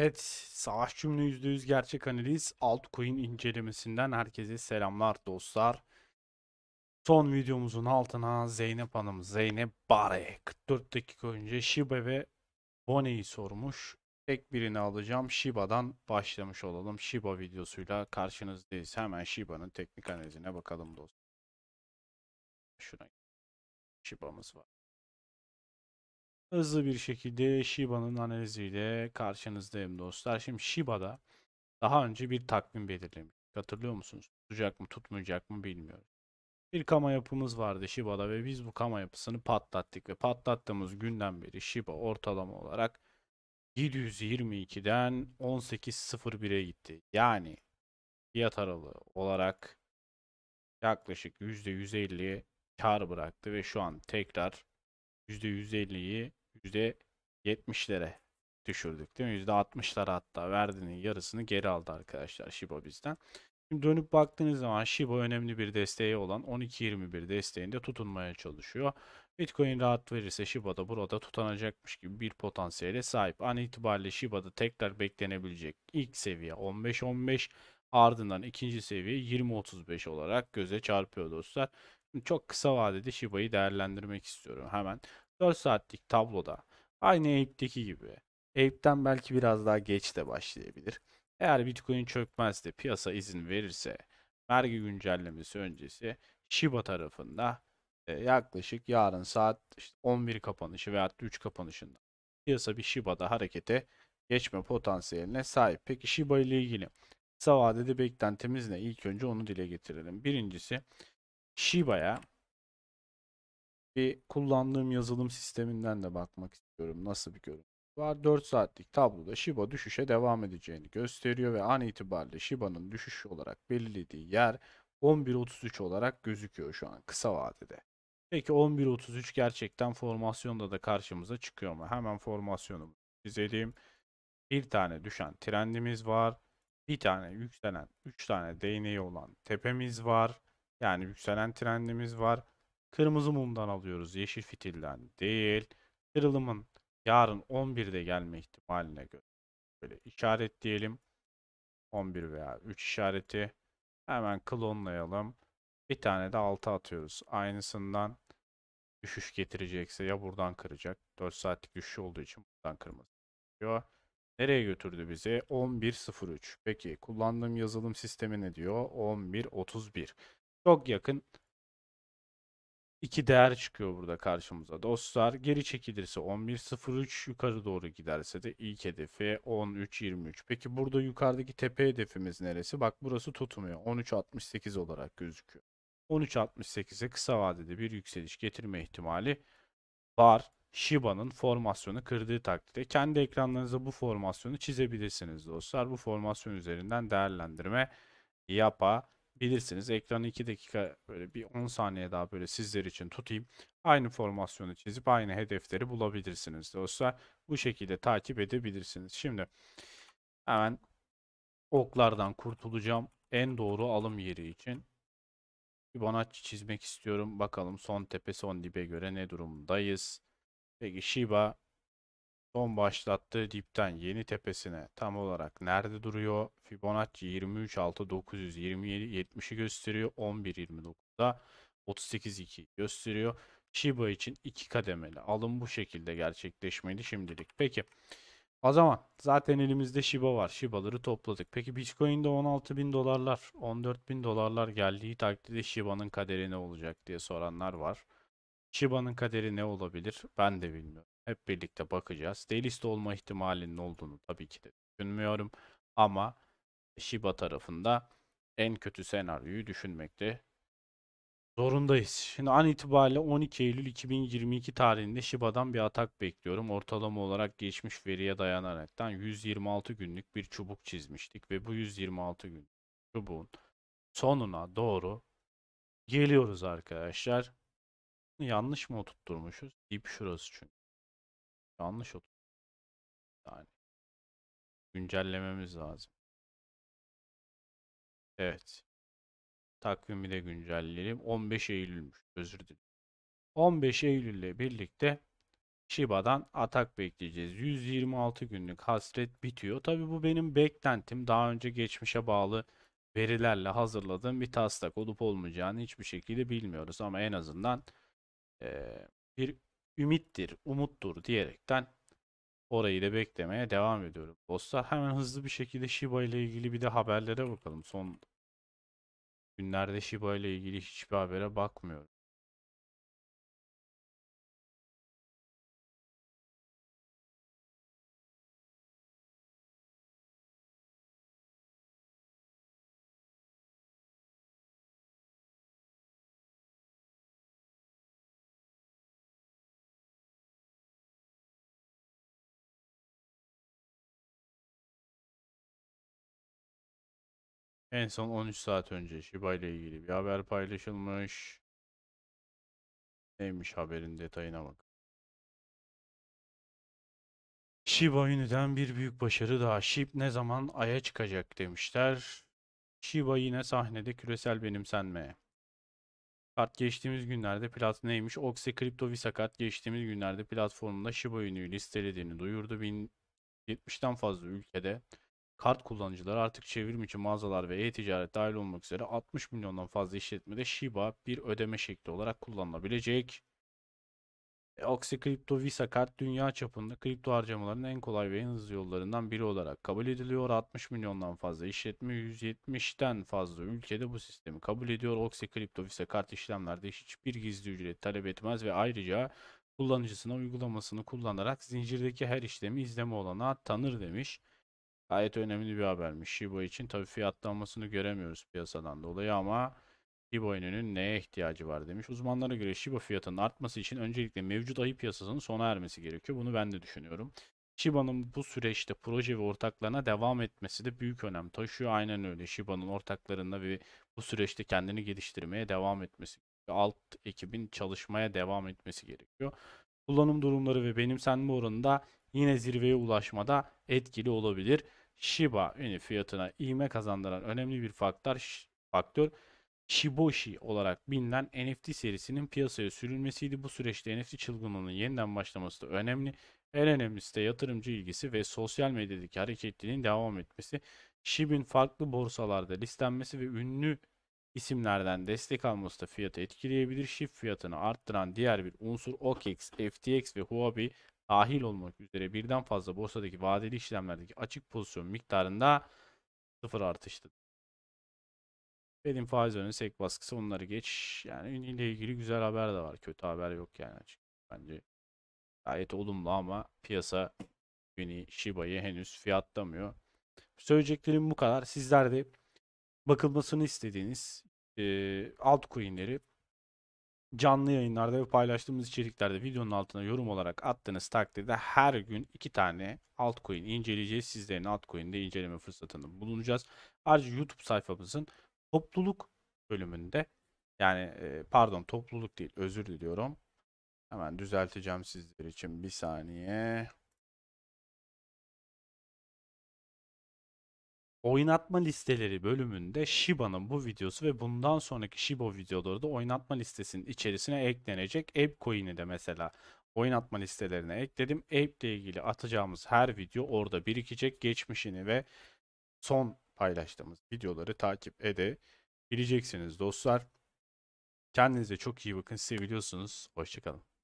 Evet, savaş cümle %100 gerçek analiz altcoin incelemesinden herkese selamlar dostlar. Son videomuzun altına Zeynep Hanım, Zeynep Bare 44 dakika önce Shiba ve Bone'yi sormuş. Tek birini alacağım. Shiba'dan başlamış olalım. Shiba videosuyla karşınızdayız. Hemen Shiba'nın teknik analizine bakalım dostlar. Şuna Shiba'mız var hızlı bir şekilde Shiba'nın analiziyle karşınızdayım dostlar. Şimdi Shiba'da daha önce bir takvim belirlemiş. Hatırlıyor musunuz? Tutacak mı tutmayacak mı bilmiyorum. Bir kama yapımız vardı Shiba'da ve biz bu kama yapısını patlattık ve patlattığımız günden beri Shiba ortalama olarak 722'den 18.01'e gitti. Yani fiyat aralığı olarak yaklaşık %150 kar bıraktı ve şu an tekrar %150'yi %70'lere düşürdük değil mi? %60'lara hatta verdiğinin yarısını geri aldı arkadaşlar Shiba bizden. Şimdi dönüp baktığınız zaman Shiba önemli bir desteği olan 12.21 desteğinde tutunmaya çalışıyor. Bitcoin rahat verirse Shiba da burada tutanacakmış gibi bir potansiyele sahip. An itibariyle Shiba'da tekrar beklenebilecek ilk seviye 15-15 ardından ikinci seviye 20-35 olarak göze çarpıyor dostlar. Çok kısa vadede Shiba'yı değerlendirmek istiyorum hemen. 4 saatlik tabloda aynı Ape'deki gibi Ape'den belki biraz daha geç de başlayabilir. Eğer Bitcoin çökmez de piyasa izin verirse vergi güncellemesi öncesi Shiba tarafında e, yaklaşık yarın saat işte 11 kapanışı veya 3 kapanışında piyasa bir Shiba'da harekete geçme potansiyeline sahip. Peki Shiba ile ilgili kısa vadede beklentimiz ne? İlk önce onu dile getirelim. Birincisi Shiba'ya bir kullandığım yazılım sisteminden de bakmak istiyorum. Nasıl bir görüntü var? 4 saatlik tabloda Shiba düşüşe devam edeceğini gösteriyor ve an itibariyle Shiba'nın düşüş olarak belirlediği yer 11.33 olarak gözüküyor şu an kısa vadede. Peki 11.33 gerçekten formasyonda da karşımıza çıkıyor mu? Hemen formasyonu çizelim. Bir tane düşen trendimiz var. Bir tane yükselen, üç tane değneği olan tepemiz var. Yani yükselen trendimiz var. Kırmızı mumdan alıyoruz. Yeşil fitilden değil. Kırılımın yarın 11'de gelme ihtimaline göre böyle diyelim. 11 veya 3 işareti. Hemen klonlayalım. Bir tane de 6 atıyoruz. Aynısından düşüş getirecekse ya buradan kıracak. 4 saatlik düşüş olduğu için buradan kırması gerekiyor. Nereye götürdü bizi? 11.03. Peki kullandığım yazılım sistemi ne diyor? 11.31. Çok yakın 2 değer çıkıyor burada karşımıza dostlar. Geri çekilirse 11.03 yukarı doğru giderse de ilk hedefi 13.23. Peki burada yukarıdaki tepe hedefimiz neresi? Bak burası tutmuyor. 13.68 olarak gözüküyor. 13.68'e kısa vadede bir yükseliş getirme ihtimali var. Shiba'nın formasyonu kırdığı takdirde kendi ekranlarınıza bu formasyonu çizebilirsiniz dostlar. Bu formasyon üzerinden değerlendirme yapabilirsiniz bilirsiniz. Ekranı 2 dakika böyle bir 10 saniye daha böyle sizler için tutayım. Aynı formasyonu çizip aynı hedefleri bulabilirsiniz. Dostlar bu şekilde takip edebilirsiniz. Şimdi hemen oklardan kurtulacağım. En doğru alım yeri için Fibonacci çizmek istiyorum. Bakalım son tepe son dibe göre ne durumdayız. Peki Shiba Son başlattığı dipten yeni tepesine tam olarak nerede duruyor? Fibonacci 23 6 927 70'i gösteriyor. 11 29'da 38 2 gösteriyor. Shiba için iki kademeli alım bu şekilde gerçekleşmeli şimdilik. Peki o zaman zaten elimizde Shiba var. Shiba'ları topladık. Peki Bitcoin'de 16 bin dolarlar, 14 bin dolarlar geldiği takdirde Shiba'nın kaderi ne olacak diye soranlar var. Shiba'nın kaderi ne olabilir? Ben de bilmiyorum. Hep birlikte bakacağız. Delist olma ihtimalinin olduğunu tabii ki de düşünmüyorum. Ama Shiba tarafında en kötü senaryoyu düşünmekte zorundayız. Şimdi an itibariyle 12 Eylül 2022 tarihinde Shiba'dan bir atak bekliyorum. Ortalama olarak geçmiş veriye dayanaraktan 126 günlük bir çubuk çizmiştik ve bu 126 günlük çubuğun sonuna doğru geliyoruz arkadaşlar. Yanlış mı oturtturmuşuz? Dip şurası çünkü. Yanlış otur. Yani güncellememiz lazım. Evet. Takvimi de güncelleyelim. 15 Eylül'müş. Özür dilerim. 15 Eylül ile birlikte Shiba'dan atak bekleyeceğiz. 126 günlük hasret bitiyor. Tabi bu benim beklentim. Daha önce geçmişe bağlı verilerle hazırladığım bir taslak olup olmayacağını hiçbir şekilde bilmiyoruz. Ama en azından e, bir ümittir, umuttur diyerekten orayı da beklemeye devam ediyorum. Dostlar hemen hızlı bir şekilde Shiba ile ilgili bir de haberlere bakalım. Son günlerde Shiba ile ilgili hiçbir habere bakmıyorum. En son 13 saat önce Shiba ile ilgili bir haber paylaşılmış. Neymiş haberin detayına bak. Shiba Inu'den bir büyük başarı daha. Ship ne zaman aya çıkacak demişler. Shiba yine sahnede küresel benimsenmeye. Kart geçtiğimiz günlerde plat neymiş? Oxy Crypto Visa kart geçtiğimiz günlerde platformunda Shiba Inu'yu listelediğini duyurdu. 1070'ten fazla ülkede Kart kullanıcıları artık çevrimiçi mağazalar ve e-ticaret dahil olmak üzere 60 milyondan fazla işletmede Shiba bir ödeme şekli olarak kullanılabilecek. E, Oxy Crypto Visa kart dünya çapında kripto harcamaların en kolay ve en hızlı yollarından biri olarak kabul ediliyor. 60 milyondan fazla işletme 170'ten fazla ülkede bu sistemi kabul ediyor. Oxy Crypto Visa kart işlemlerde hiçbir gizli ücret talep etmez ve ayrıca kullanıcısına uygulamasını kullanarak zincirdeki her işlemi izleme olanağı tanır demiş. Gayet önemli bir habermiş Shiba için. Tabi fiyatlanmasını göremiyoruz piyasadan dolayı ama Shiba Inu'nun neye ihtiyacı var demiş. Uzmanlara göre Shiba fiyatının artması için öncelikle mevcut ayı piyasasının sona ermesi gerekiyor. Bunu ben de düşünüyorum. Shiba'nın bu süreçte proje ve ortaklarına devam etmesi de büyük önem taşıyor. Aynen öyle. Shiba'nın ortaklarına ve bu süreçte kendini geliştirmeye devam etmesi alt ekibin çalışmaya devam etmesi gerekiyor. Kullanım durumları ve benimsenme oranında yine zirveye ulaşmada etkili olabilir. Shiba Inu fiyatına iğme kazandıran önemli bir faktör, faktör Shiboshi olarak bilinen NFT serisinin piyasaya sürülmesiydi. Bu süreçte NFT çılgınlığının yeniden başlaması da önemli. En önemlisi de yatırımcı ilgisi ve sosyal medyadaki hareketliliğin devam etmesi. Shib'in farklı borsalarda listenmesi ve ünlü isimlerden destek alması da fiyatı etkileyebilir. Shib fiyatını arttıran diğer bir unsur OKEx, FTX ve Huobi dahil olmak üzere birden fazla borsadaki vadeli işlemlerdeki açık pozisyon miktarında sıfır artıştı. Fed'in faiz öncesi ek baskısı onları geç. Yani ile ilgili güzel haber de var. Kötü haber yok yani açık. Bence gayet olumlu ama piyasa beni Shiba'yı henüz fiyatlamıyor. Söyleyeceklerim bu kadar. Sizler de bakılmasını istediğiniz e, altcoin'leri canlı yayınlarda ve paylaştığımız içeriklerde videonun altına yorum olarak attığınız takdirde her gün iki tane altcoin inceleyeceğiz. Sizlerin altcoin'de inceleme fırsatını bulunacağız. Ayrıca YouTube sayfamızın topluluk bölümünde yani e, pardon topluluk değil özür diliyorum. Hemen düzelteceğim sizler için bir saniye. Oynatma listeleri bölümünde Shiba'nın bu videosu ve bundan sonraki Shiba videoları da oynatma listesinin içerisine eklenecek. Ape Coin'i de mesela oynatma listelerine ekledim. Ape ile ilgili atacağımız her video orada birikecek. Geçmişini ve son paylaştığımız videoları takip edebileceksiniz dostlar. Kendinize çok iyi bakın. Seviliyorsunuz. Hoşçakalın.